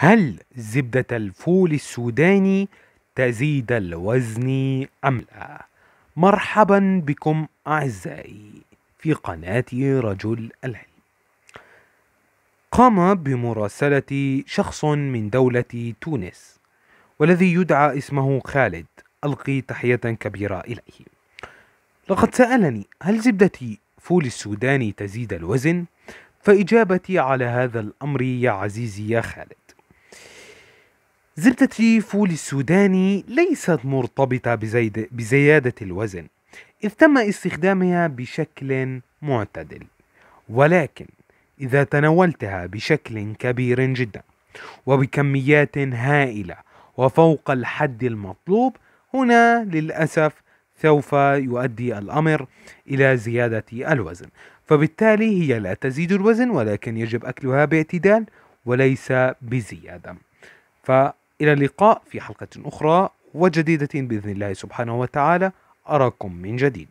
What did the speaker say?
هل زبدة الفول السوداني تزيد الوزن أم لا؟ مرحبا بكم أعزائي في قناة رجل العلم قام بمراسلة شخص من دولة تونس والذي يدعى اسمه خالد ألقي تحية كبيرة إليه لقد سألني هل زبدة فول السوداني تزيد الوزن؟ فإجابتي على هذا الأمر يا عزيزي يا خالد زبدة فول السوداني ليست مرتبطة بزيادة الوزن إذ تم استخدامها بشكل معتدل ولكن إذا تناولتها بشكل كبير جدا وبكميات هائلة وفوق الحد المطلوب هنا للأسف سوف يؤدي الأمر إلى زيادة الوزن فبالتالي هي لا تزيد الوزن ولكن يجب أكلها باعتدال وليس بزيادة ف إلى اللقاء في حلقة أخرى وجديدة بإذن الله سبحانه وتعالى أراكم من جديد